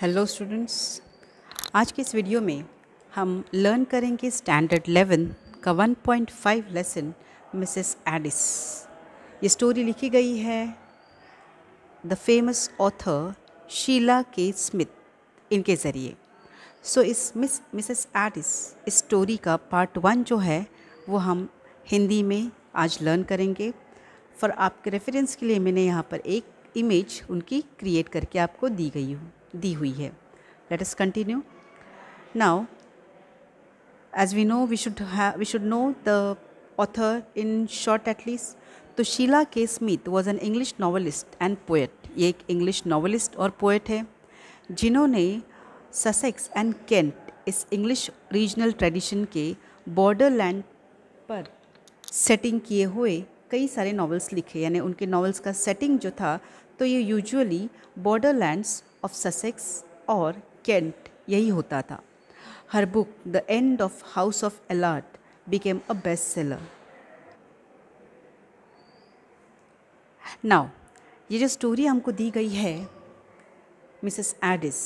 Hello students आज के इस वीडियो में हम लर्न करेंगे स्टैंडर्ड लेवन का 1.5 लेसन मिसेस एडिस ये स्टोरी लिखी गई है the famous author Sheila Kaye Smith इनके ज़रिए सो so, इस मिस मिसेस एडिस इस स्टोरी का पार्ट वन जो है वो हम हिंदी में आज लर्न करेंगे फॉर आपके रेफरेंस के लिए मैंने यहाँ पर एक इमेज उनकी क्रिएट करके आपको दी गई हूँ दी हुई है let us continue now as we know we should we should know the author in short at least तो Sheila Kaye Smith was an English novelist and poet ये एक इंग्लिश नावलिस्ट और पोएट है जिन्होंने ससेक्स एंड कैंट इस English regional tradition के border land पर setting किए हुए कई सारे नॉवेल्स लिखे यानी उनके नॉवेल्स का सेटिंग जो था तो ये usually border lands of Sussex और कैंट यही होता था her book the end of house of became a best seller now ये जो स्टोरी हमको दी गई है मिसेस एडिस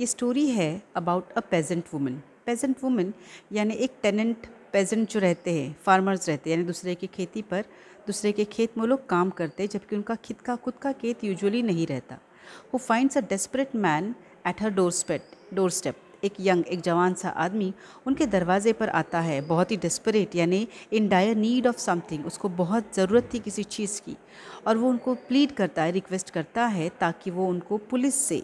ये स्टोरी है about a peasant woman peasant woman यानी एक टेनेंट पेजेंट जो रहते हैं फार्मर्स रहते हैं यानी दूसरे की खेती पर दूसरे के खेत में लोग काम करते हैं जबकि उनका खुद का खुद का खेत यूजुअली नहीं रहता a desperate man at her door स्पेट डोर स्टेप एक यंग एक जवान सा आदमी उनके दरवाजे पर आता है बहुत ही डेस्परेट यानी in dire need of something उसको बहुत ज़रूरत थी किसी चीज़ की और वो उनको प्लीड करता है रिक्वेस्ट करता है ताकि वो उनको पुलिस से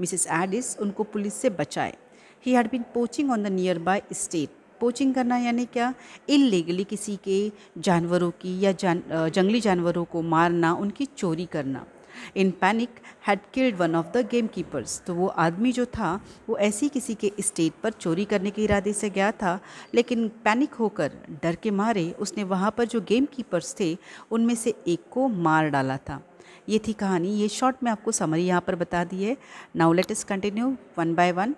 मिसिस एडिस उनको पुलिस से बचाए he had been poaching on the nearby estate poaching करना यानी क्या इलीगली किसी के जानवरों की या जान, जंगली जानवरों को मारना उनकी चोरी करना in panic had killed one of the gamekeepers तो वो आदमी जो था वो ऐसी किसी के स्टेट पर चोरी करने के इरादे से गया था लेकिन पैनिक होकर डर के मारे उसने वहाँ पर जो गेम कीपर्स थे उनमें से एक को मार डाला था ये थी कहानी ये शॉर्ट में आपको समरी यहाँ पर बता दी है now let us continue one by one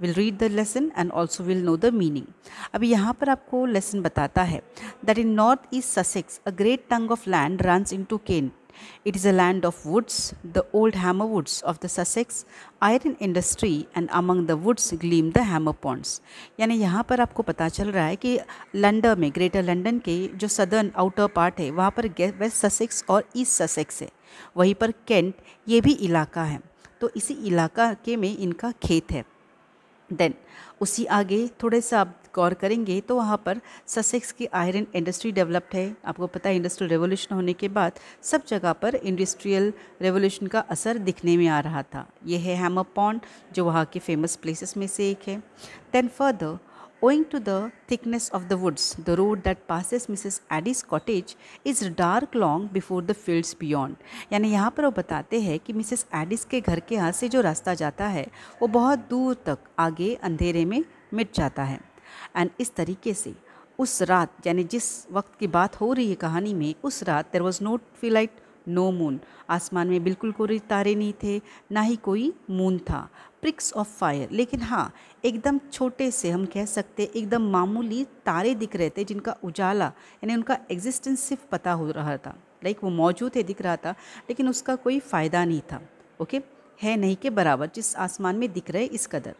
will read the lesson and also will know the meaning अभी यहाँ पर आपको लेसन बताता है that in north east Sussex a great tongue of land runs into Kent It is a land of woods, the old hammer woods of the Sussex, iron industry and among the woods gleam the hammer ponds. यानी यहाँ पर आपको पता चल रहा है कि London में ग्रेटर लंडन के जो सदर्न आउटर पार्ट है वहाँ पर वेस्ट ससेक्स और ईस्ट ससेक्स है वहीं पर कैंट ये भी इलाका है तो इसी इलाका के में इनका खेत है देन उसी आगे थोड़े सा गौर करेंगे तो वहाँ पर ससेक्स की आयरन इंडस्ट्री डेवलप्ड है आपको पता है इंडस्ट्रियल रेवोल्यूशन होने के बाद सब जगह पर इंडस्ट्रियल रेवोल्यूशन का असर दिखने में आ रहा था यह है हेमर पॉन्ड जो वहाँ के फेमस प्लेसेस में से एक है then further owing to the thickness of the woods the road that passes Mrs Adis cottage is dark long before the fields beyond यानी यहाँ पर वो बताते हैं कि मिसिस एडिस के घर के यहाँ से जो रास्ता जाता है वो बहुत दूर तक आगे अंधेरे में मिट जाता है एंड इस तरीके से उस रात यानी जिस वक्त की बात हो रही है कहानी में उस रात there was no light no moon आसमान में बिल्कुल कोई तारे नहीं थे ना ही कोई मून था प्रिक्स ऑफ फायर लेकिन हाँ एकदम छोटे से हम कह सकते एकदम मामूली तारे दिख रहे थे जिनका उजाला यानी उनका एग्जिस्टेंस सिर्फ पता हो रहा था लाइक वो मौजूद है दिख रहा था लेकिन उसका कोई फ़ायदा नहीं था ओके है नहीं के बराबर जिस आसमान में दिख रहे इस कदर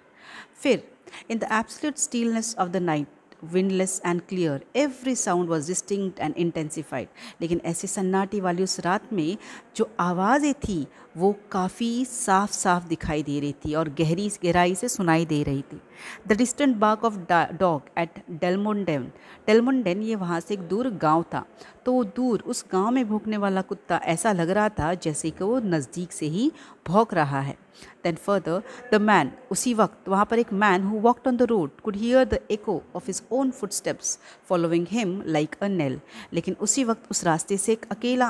फिर in the absolute stillness of the night windless and clear every sound was distinct and intensified लेकिन ऐसी सन्नाटी वाली उस रात में जो आवाज़ें थी वो काफ़ी साफ साफ दिखाई दे रही थी और गहरी गहराई से सुनाई दे रही थी the distant bark of dog at Delmonden Delmonden ये वहाँ से एक दूर गांव था तो दूर उस गांव में भौंकने वाला कुत्ता ऐसा लग रहा था जैसे कि वो नज़दीक से ही भौंक रहा है देन फर्दर द मैन उसी वक्त वहाँ पर एक man who walked on the road could hear the echo of his own footsteps following him like a knell लेकिन उसी वक्त उस रास्ते से एक अकेला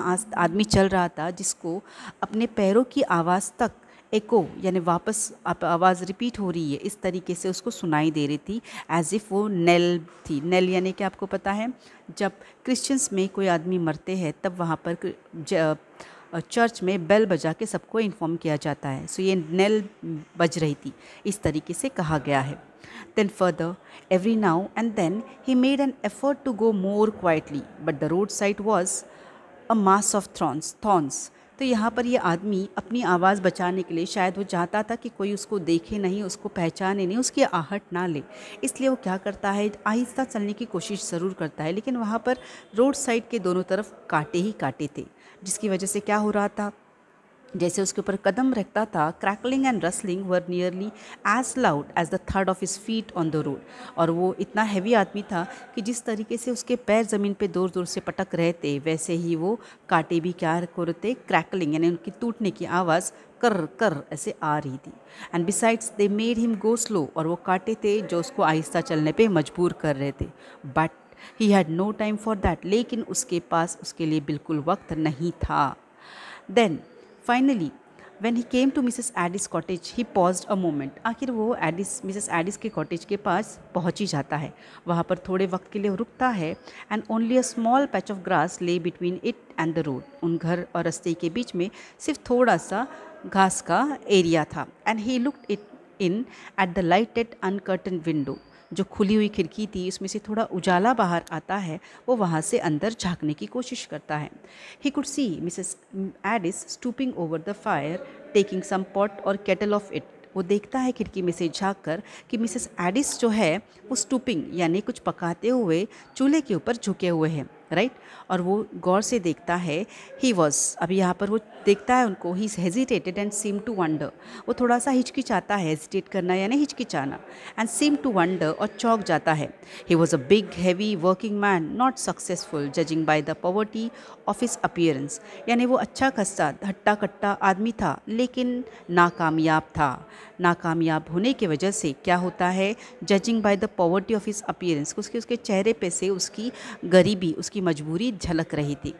आदमी चल रहा था जिसको अपने पैरों की आवाज़ तक एको यानी वापस आप आवाज़ रिपीट हो रही है इस तरीके से उसको सुनाई दे रही थी एज इफ़ वो नेल थी नेल यानी कि आपको पता है जब क्रिश्चियंस में कोई आदमी मरते हैं तब वहाँ पर चर्च में बेल बजा के सबको इन्फॉर्म किया जाता है सो ये नेल बज रही थी इस तरीके से कहा गया है then further every now and then he made an effort to go more quietly but the road side was a mass of thorns thorns तो यहाँ पर ये आदमी अपनी आवाज़ बचाने के लिए शायद वो चाहता था कि कोई उसको देखे नहीं उसको पहचाने नहीं उसकी आहट ना ले इसलिए वो क्या करता है आहिस्ता चलने की कोशिश ज़रूर करता है लेकिन वहाँ पर रोड साइड के दोनों तरफ कांटे ही कांटे थे जिसकी वजह से क्या हो रहा था जैसे उसके ऊपर कदम रखता था crackling and rustling were nearly as loud as the थर्ड of his feet on the road और वो इतना हैवी आदमी था कि जिस तरीके से उसके पैर ज़मीन पे दूर दूर से पटक रहे थे वैसे ही वो काटे भी क्या करते क्रैकलिंग यानी उनकी टूटने की आवाज़ कर कर ऐसे आ रही थी and besides they made him go slow और वो काटे थे जो उसको आहिस्ता चलने पर मजबूर कर रहे थे but he had no time for that लेकिन उसके पास उसके लिए बिल्कुल वक्त नहीं था then finally when he came to Mrs Adis cottage he paused a moment आखिर वो एडिस मिसेस एडिस के कॉटेज के पास पहुँच ही जाता है वहाँ पर थोड़े वक्त के लिए रुकता है and only a small patch of grass lay between it and the road उन घर और रस्ते के बीच में सिर्फ थोड़ा सा घास का एरिया था and he looked it in at the lighted uncurtained window जो खुली हुई खिड़की थी उसमें से थोड़ा उजाला बाहर आता है वो वहाँ से अंदर झांकने की कोशिश करता है he could see Mrs Adis stooping over the fire taking some pot और केटल ऑफ इट वो देखता है खिड़की में से झाँक कर कि मिसेस एडिस जो है वो स्टूपिंग यानी कुछ पकाते हुए चूल्हे के ऊपर झुके हुए हैं राइट और वो गौर से देखता है ही वॉज अभी यहाँ पर वो देखता है उनको he hesitated and seem to wonder वो थोड़ा सा हिचकिचाता है हेजिटेट करना यानी हिचकिचाना एंड सीम टू वंडर और चौक जाता है he was a big heavy working man not successful judging by the poverty of his appearance यानी वो अच्छा खस्ता हट्टा कट्टा आदमी था लेकिन नाकामयाब था नाकामयाब होने की वजह से क्या होता है judging by the poverty of his appearance उसके उसके चेहरे पे से उसकी गरीबी उसकी मजबूरी झलक रही थी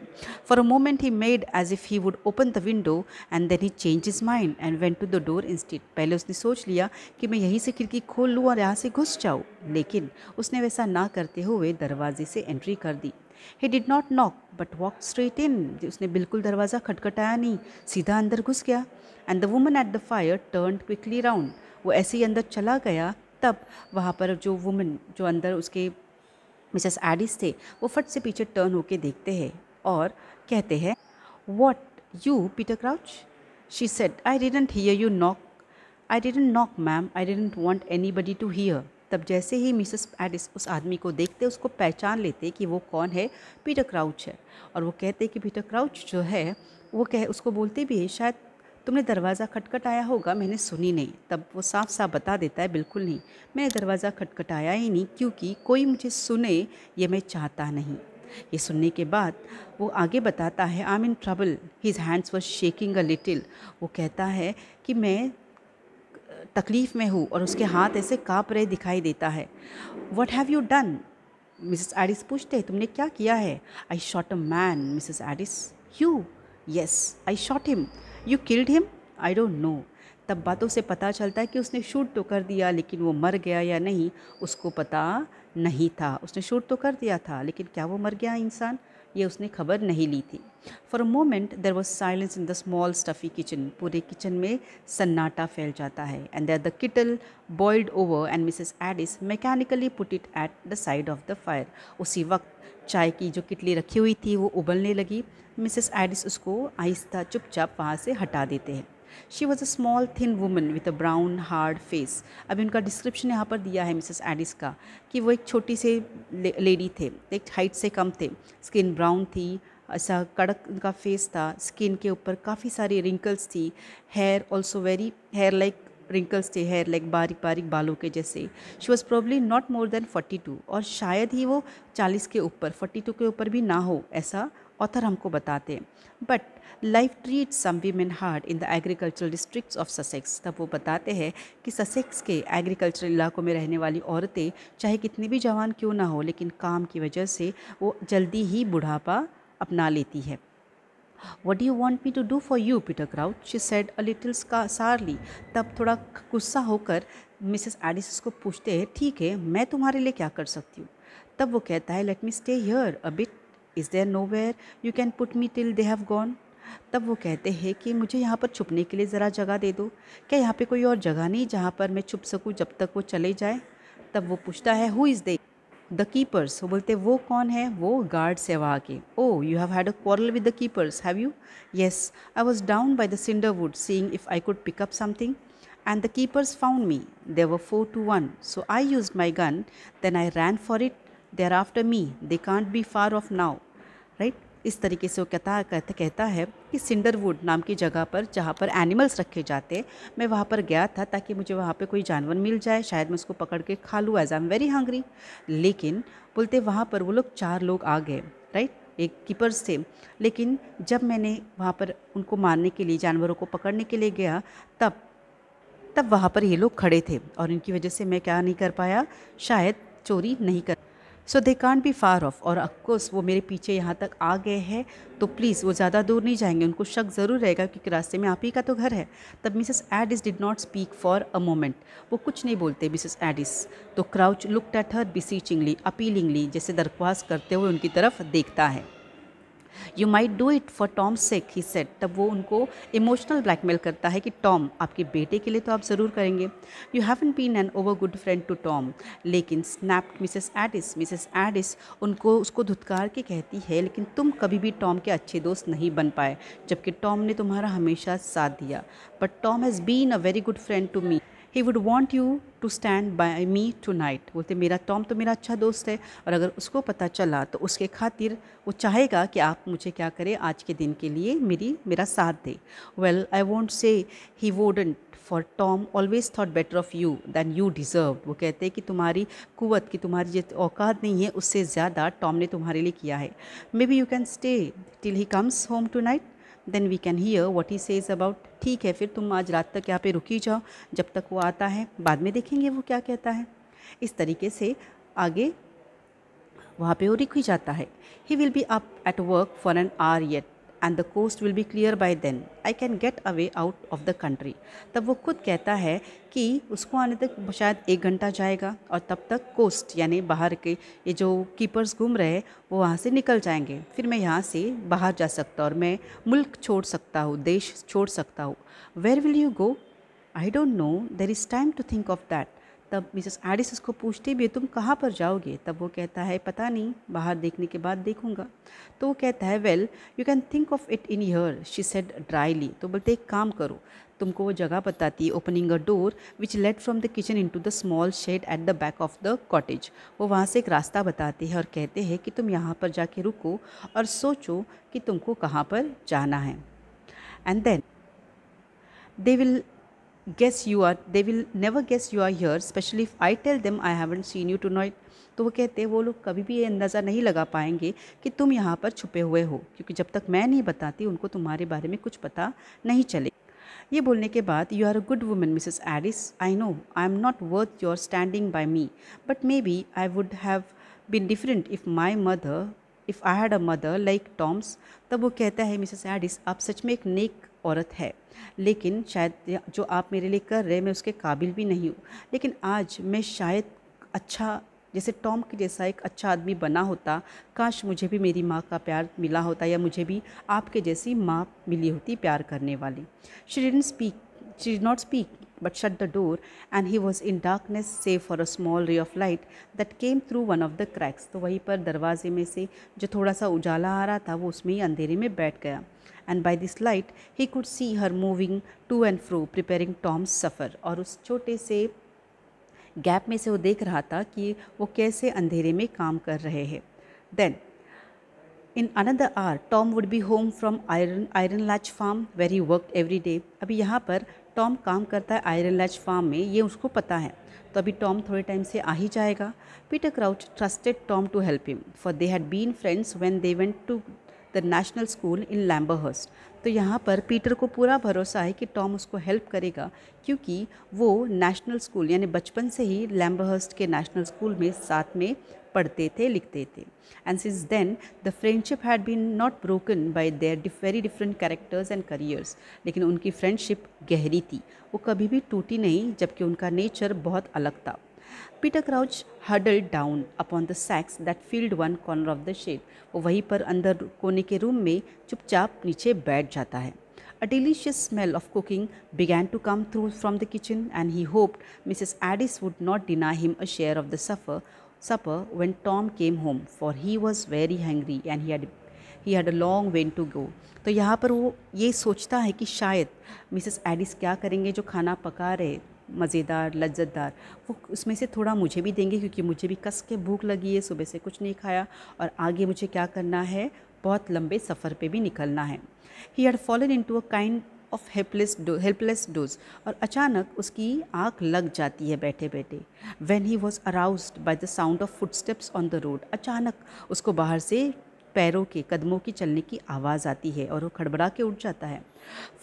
for a moment he made as if he would open the window and then he change his mind and went to the door instead पहले उसने सोच लिया कि मैं यहीं से खिड़की खोल लूँ और यहाँ से घुस जाऊँ लेकिन उसने वैसा ना करते हुए दरवाजे से एंट्री कर दी he did not knock but walk straight in उसने बिल्कुल दरवाज़ा खटखटाया नहीं सीधा अंदर घुस गया and the woman at the fire turn quickly round वो ऐसे ही अंदर चला गया तब वहाँ पर जो वुमेन जो अंदर उसके मिसेस एडिस थे वो फट से पीछे टर्न होके देखते हैं और कहते हैं what you Peter Crouch she said I didn't hear you knock I didn't knock ma'am I didn't want anybody to hear तब जैसे ही मिसेस एडिस उस आदमी को देखते उसको पहचान लेते कि वो कौन है पीटर क्राउच है और वो कहते कि पीटर क्राउच जो है वो कह उसको बोलते भी है शायद तुमने दरवाज़ा खटखटाया होगा मैंने सुनी नहीं तब वो साफ साफ बता देता है बिल्कुल नहीं मैंने दरवाज़ा खटखटाया ही नहीं क्योंकि कोई मुझे सुने ये मैं चाहता नहीं ये सुनने के बाद वो आगे बताता है I am in trouble his hands were shaking a little वो कहता है कि मैं तकलीफ़ में हूँ और उसके हाथ ऐसे काँप रहे दिखाई देता है what have you done Mrs Addis पूछते हैं तुमने क्या किया है I shot a man Mrs Addis you yes I shot him you killed him I don't know तब बातों से पता चलता है कि उसने शूट तो कर दिया लेकिन वो मर गया या नहीं उसको पता नहीं था उसने शूट तो कर दिया था लेकिन क्या वो मर गया इंसान ये उसने खबर नहीं ली थी for a moment there was silence in the small stuffy kitchen पूरे किचन में सन्नाटा फैल जाता है and there the kettle boiled over and Mrs Addis mechanically put it at the side of the fire उसी वक्त चाय की जो किटली रखी हुई थी वो उबलने लगी मिसेस एडिस उसको आहिस्ता चुपचाप वहाँ से हटा देते हैं she was a small thin woman with a brown hard face अभी उनका डिस्क्रिप्शन यहाँ पर दिया है मिसेस एडिस का कि वो एक छोटी से ले, लेडी थे एक हाइट से कम थे स्किन ब्राउन थी ऐसा कड़क उनका फेस था स्किन के ऊपर काफ़ी सारी रिंकल्स थी hair also very hair like wrinkles थे हेयर लाइक बारीक बारीक बालों के जैसे she was probably not more than forty two और शायद ही वो चालीस के ऊपर फोर्टी टू के ऊपर भी ना हो ऐसा ऑथर हमको बताते हैं but life treat some women hard in the agricultural districts of Sussex तब वो बताते हैं कि ससेक्स के एग्रीकल्चरल इलाकों में रहने वाली औरतें चाहे कितनी भी जवान क्यों ना हो लेकिन काम की वजह से वो जल्दी ही बुढ़ापा अपना लेती है what you want me to do for you Peter Crouch she said a little surlily तब थोड़ा गुस्सा होकर मिसेस एडिस को पूछते हैं ठीक है मैं तुम्हारे लिए क्या कर सकती हूँ तब वो कहता है let me stay here a bit is there nowhere you can put me till they have gone तब वो कहते हैं कि मुझे यहाँ पर छुपने के लिए ज़रा जगह दे दो क्या यहाँ पे कोई और जगह नहीं जहाँ पर मैं छुप सकूँ जब तक वो चले जाए तब वो पूछता है who is they the keepers वो बोलते वो कौन है वो गार्ड से वहाँ के oh you have had a quarrel with the keepers have you yes I was down by the cinder wood seeing if I could pick up something and the keepers found me there four to one so I used my gun then I I for it they are after me they can't be far off now right इस तरीके से वो कहता कहता कहता है कि सिंडरवुड नाम की जगह पर जहाँ पर एनिमल्स रखे जाते मैं वहाँ पर गया था ताकि मुझे वहाँ पे कोई जानवर मिल जाए शायद मैं उसको पकड़ के खा लूँ as I am very hungry लेकिन बोलते वहाँ पर वो लोग चार लोग आ गए राइट एक कीपर्स थे लेकिन जब मैंने वहाँ पर उनको मारने के लिए जानवरों को पकड़ने के लिए गया तब तब वहाँ पर ये लोग खड़े थे और इनकी वजह से मैं क्या नहीं कर पाया शायद चोरी नहीं कर so they can't be far off और अफकोर्स वो मेरे पीछे यहाँ तक आ गए हैं तो प्लीज़ वो ज़्यादा दूर नहीं जाएंगे उनको शक ज़रूर रहेगा क्योंकि रास्ते में आप ही का तो घर है तब Mrs Addis did not speak for a moment वो कुछ नहीं बोलते मिसेस एडिस तो Crouch look at her beseechingly appealingly जैसे दरख्वास्त करते हुए उनकी तरफ देखता है you might do it for Tom sake he said तब वो उनको इमोशनल ब्लैकमेल करता है कि टॉम आपके बेटे के लिए तो आप ज़रूर करेंगे you haven't been an over good friend to Tom लेकिन snapped Mrs Addis Mrs Addis उनको उसको धुतकार के कहती है लेकिन तुम कभी भी टॉम के अच्छे दोस्त नहीं बन पाए जबकि टॉम ने तुम्हारा हमेशा साथ दिया but Tom has been a very good friend to me he would want you to stand by me tonight बोलते मेरा टॉम तो मेरा अच्छा दोस्त है और अगर उसको पता चला तो उसके खातिर वो चाहेगा कि आप मुझे क्या करें आज के दिन के लिए मेरी मेरा साथ दे well I won't say he wouldn't for Tom always thought better of you than you deserve वो कहते हैं कि तुम्हारी कुवत की तुम्हारी जित औकात नहीं है उससे ज़्यादा टॉम ने तुम्हारे लिए किया है maybe you can stay till he comes home tonight then we can hear what he says about ठीक है फिर तुम आज रात तक यहाँ पे रुकी जाओ जब तक वो आता है बाद में देखेंगे वो क्या कहता है इस तरीके से आगे वहाँ पे वो रुक ही जाता है he will be up at work for an hour yet and the coast will be clear by then I can get away out of the country तब वो खुद कहता है कि उसको आने तक शायद एक घंटा जाएगा और तब तक कोस्ट यानी बाहर के ये जो कीपर्स घूम रहे हैं वो वहाँ से निकल जाएंगे फिर मैं यहाँ से बाहर जा सकता और मैं मुल्क छोड़ सकता हूँ देश छोड़ सकता हूँ where will you go I don't know there is time to think of that तब मिसेस एडिस उसको पूछती भी तुम कहाँ पर जाओगे तब वो कहता है पता नहीं बाहर देखने के बाद देखूंगा तो वो कहता है well you can think of it in here she said drily तो बोलते एक काम करो तुमको वो जगह बताती है opening a door which led from the kitchen into the small shed at the back of the cottage वो वहाँ से एक रास्ता बताती है और कहते हैं कि तुम यहाँ पर जाके रुको और सोचो कि तुमको कहाँ पर जाना है and then they will guess you are they will never guess you are here especially if I tell them I haven't seen you tonight तो वो कहते हैं वो लोग कभी भी ये अंदाज़ा नहीं लगा पाएंगे कि तुम यहाँ पर छुपे हुए हो क्योंकि जब तक मैं नहीं बताती उनको तुम्हारे बारे में कुछ पता नहीं चले ये बोलने के बाद you are a good woman Mrs Addis I know I am not worth your standing by me but maybe I would have been different if my mother if I had a mother like Tom's तब वो कहता है Mrs Aedes आप सच में एक नेक औरत है लेकिन शायद जो आप मेरे लिए कर रहे हैं मैं उसके काबिल भी नहीं हूँ लेकिन आज मैं शायद अच्छा जैसे टॉम के जैसा एक अच्छा आदमी बना होता काश मुझे भी मेरी माँ का प्यार मिला होता या मुझे भी आपके जैसी माँ मिली होती प्यार करने वाली she didn't speak she did not speak but shut the door, and he was in darkness save for a small ray of light that came through one of the cracks. तो वहीं पर दरवाजे में से जो थोड़ा सा उजाला आ रहा था वो उसमें ही अंधेरे में बैठ गया and by this light he could see her moving to and fro preparing Tom's supper और उस छोटे से गैप में से वो देख रहा था कि वो कैसे अंधेरे में काम कर रहे हैं then In another hour, Tom would be home from Iron Iron Latch Farm, where he worked every day. अभी यहाँ पर टॉम काम करता है आयरन लैच फार्म में ये उसको पता है तो अभी टॉम थोड़े टाइम से आ ही जाएगा Peter Crouch trusted Tom to help him for they had been friends when they went to the national school in Lamberhurst तो यहाँ पर पीटर को पूरा भरोसा है कि टॉम उसको हेल्प करेगा क्योंकि वो नेशनल स्कूल यानी बचपन से ही लैम्बरहर्स्ट के नेशनल स्कूल में साथ में पढ़ते थे लिखते थे and since then the friendship had been not broken by their very different characters and careers लेकिन उनकी फ्रेंडशिप गहरी थी वो कभी भी टूटी नहीं जबकि उनका नेचर बहुत अलग था Peter Crouch huddled down upon the sacks that filled one corner of the shed वो वहीं पर अंदर कोने के रूम में चुपचाप नीचे बैठ जाता है A delicious smell of cooking began to come through from the kitchen, and he hoped Mrs. Addis would not deny him a share of the supper supper when Tom came home, for he was very hungry and he had he had a long way to go तो यहाँ पर वो ये सोचता है कि शायद Mrs Aedes क्या करेंगे जो खाना पका रहे मज़ेदार लज्जतदार वो उसमें से थोड़ा मुझे भी देंगे क्योंकि मुझे भी कस के भूख लगी है सुबह से कुछ नहीं खाया और आगे मुझे क्या करना है बहुत लंबे सफ़र पे भी निकलना है he had fallen into a kind of helpless helpless doze और अचानक उसकी आँख लग जाती है बैठे बैठे when he was aroused by the sound of footsteps on the road अचानक उसको बाहर से पैरों के कदमों की चलने की आवाज़ आती है और वो खड़बड़ा के उठ जाता है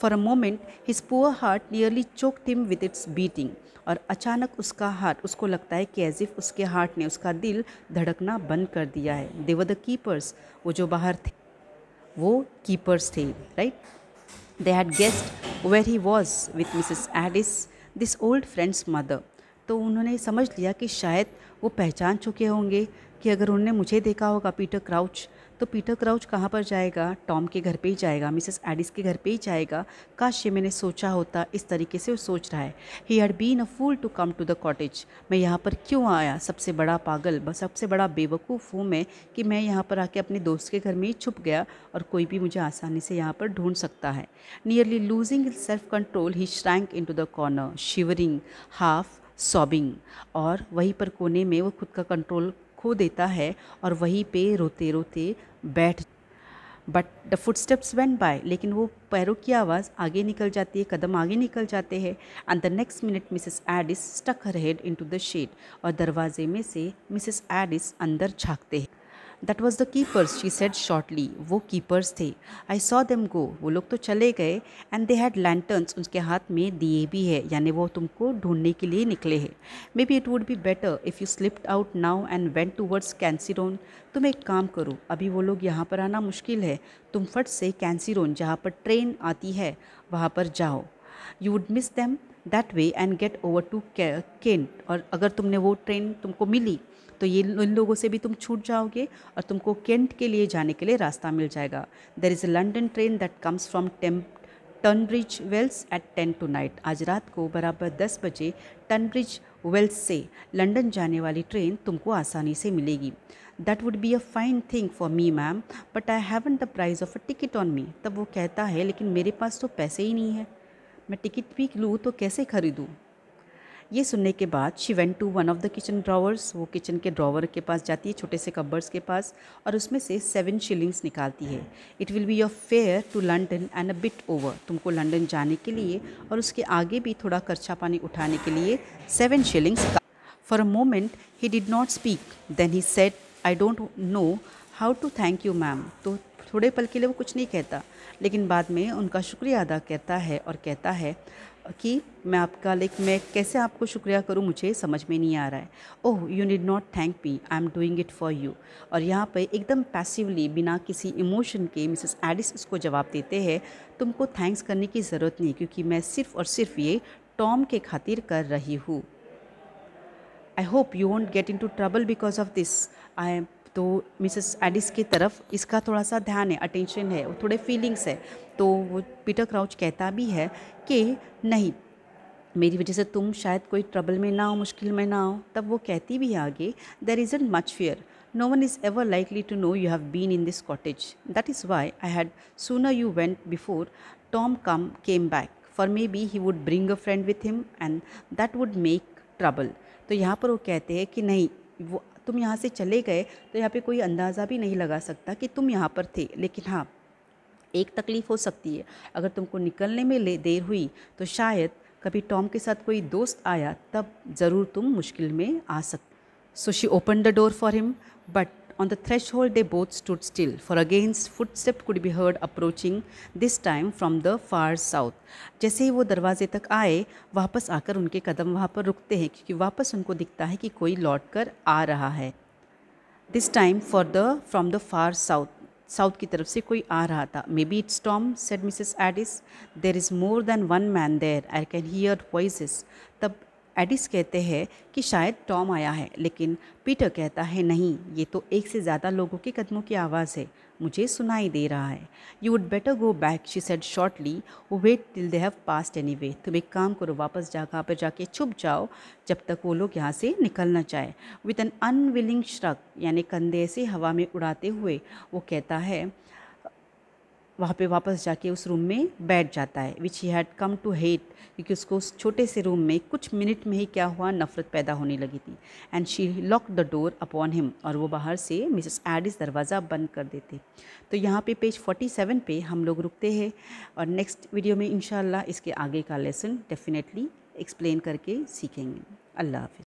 for a moment his poor heart nearly choked him with its beating और अचानक उसका हार्ट उसको लगता है कि एज इफ उसके हार्ट ने उसका दिल धड़कना बंद कर दिया है देवर द कीपर्स वो जो बाहर थे वो कीपर्स थे right They had guessed where he was with Mrs. Addis, this old friend's mother. तो उन्होंने समझ लिया कि शायद वो पहचान चुके होंगे कि अगर उन्होंने मुझे देखा होगा पीटर क्राउच तो पीटर क्राउच कहाँ पर जाएगा टॉम के घर पे ही जाएगा मिसेस एडिस के घर पे ही जाएगा काश ये मैंने सोचा होता इस तरीके से वो सोच रहा है he had been a fool to come to the cottage मैं यहाँ पर क्यों आया सबसे बड़ा पागल सबसे बड़ा बेवकूफ़ हूँ मैं कि मैं यहाँ पर आके अपने दोस्त के घर में ही छुप गया और कोई भी मुझे आसानी से यहाँ पर ढूंढ सकता है nearly losing self control he shrank into the corner shivering half sobbing और वहीं पर कोने में वो खुद का कंट्रोल खो देता है और वहीं पे रोते रोते बैठ but the footsteps went by लेकिन वो पैरों की आवाज़ आगे निकल जाती है कदम आगे निकल जाते हैं and the next minute Mrs Addis stuck her head into the shed और दरवाजे में से मिसेस एडिस अंदर झाँकते हैं that was the keepers she said shortly वो कीपर्स थे आई सॉ देम गो वो लोग तो चले गए एंड दे हैड लैंटर्नस उनके हाथ में दिए भी है यानी वो तुमको ढूंढने के लिए निकले हैं maybe it would be better if you slipped out now and went towards Cansiron तुम एक काम करो अभी वो लोग यहाँ पर आना मुश्किल है तुम फट से कैंसिरोन जहाँ पर ट्रेन आती है वहाँ पर जाओ you would miss them that way and get over to Kent और अगर तुमने वो ट्रेन तुमको मिली तो ये इन लोगों से भी तुम छूट जाओगे और तुमको केंट के लिए जाने के लिए रास्ता मिल जाएगा there is a London train that comes from टेम Tunbridge Wells at ten tonight आज रात को बराबर दस बजे टनब्रिज वेल्स से लंदन जाने वाली ट्रेन तुमको आसानी से मिलेगी that would be a fine thing for me ma'am but I haven't the price of a ticket on me तब वो कहता है लेकिन मेरे पास तो पैसे ही नहीं है मैं टिकट भी लूँ तो कैसे खरीदूँ ये सुनने के बाद she went to one of the kitchen drawers वो किचन के ड्रावर के पास जाती है छोटे से कब्बर्स के पास और उसमें से सेवन शिलिंग्स निकालती है it will be your fare to London and a bit over तुमको लंडन जाने के लिए और उसके आगे भी थोड़ा खर्चा पानी उठाने के लिए seven shillings for a moment he did not speak then he said I don't know how to thank you ma'am तो थोड़े पल के लिए वो कुछ नहीं कहता लेकिन बाद में उनका शुक्रिया अदा करता है और कहता है कि मैं आपका लाइक मैं कैसे आपको शुक्रिया करूँ मुझे समझ में नहीं आ रहा है oh you need not thank me I am doing it for you और यहाँ पे एकदम पैसिवली बिना किसी इमोशन के मिसेस एडिस इसको जवाब देते हैं तुमको थैंक्स करने की ज़रूरत नहीं क्योंकि मैं सिर्फ़ और सिर्फ ये टॉम के खातिर कर रही हूँ I hope you won't get into trouble because of this I am तो मिसेस एडिस की तरफ इसका थोड़ा सा ध्यान है अटेंशन है और थोड़े फीलिंग्स है तो वो पीटर क्राउच कहता भी है कि नहीं मेरी वजह से तुम शायद कोई ट्रबल में ना हो मुश्किल में ना हो तब वो कहती भी है आगे there isn't much fear no one is ever likely to know you have been in this cottage that is why I had sooner you went before Tom come came back for maybe he would bring a friend with him and that would make trouble तो यहाँ पर वो कहते हैं कि नहीं वो तुम यहाँ से चले गए तो यहाँ पे कोई अंदाज़ा भी नहीं लगा सकता कि तुम यहाँ पर थे लेकिन हाँ एक तकलीफ़ हो सकती है अगर तुमको निकलने में ले देर हुई तो शायद कभी टॉम के साथ कोई दोस्त आया तब ज़रूर तुम मुश्किल में आ सकते so she open the door for him but On the threshold, they both stood still, for again footstep could be heard approaching, this time from the far south. जैसे ही वो दरवाजे तक आए वापस आकर उनके कदम वहाँ पर रुकते हैं क्योंकि वापस उनको दिखता है कि कोई लौट कर आ रहा है this time for the from the far south south की तरफ से कोई आ रहा था maybe it's Tom said Mrs Eddis there is more than one man there I can hear voice तब एडिस कहते हैं कि शायद टॉम आया है लेकिन पीटर कहता है नहीं ये तो एक से ज़्यादा लोगों के कदमों की आवाज़ है मुझे सुनाई दे रहा है you would better go back she said shortly wait till they have past anyway तुम एक काम करो वापस जगह पर जाके छुप जाओ जब तक वो लोग यहाँ से निकलना चाहे विद एन अनविलिंग श्रक यानी कंधे से हवा में उड़ाते हुए वो कहता है वहाँ पे वापस जाके उस रूम में बैठ जाता है which he had come to hate क्योंकि उसको उस छोटे से रूम में कुछ मिनट में ही क्या हुआ नफरत पैदा होने लगी थी and she lock the door upon him और वो बाहर से मिसेस एडिस दरवाज़ा बंद कर देते तो यहाँ पे पेज 47 पे हम लोग रुकते हैं और नेक्स्ट वीडियो में इन इसके आगे का लेसन डेफिनेटली एक्सप्लेन करके सीखेंगे अल्लाह हाफि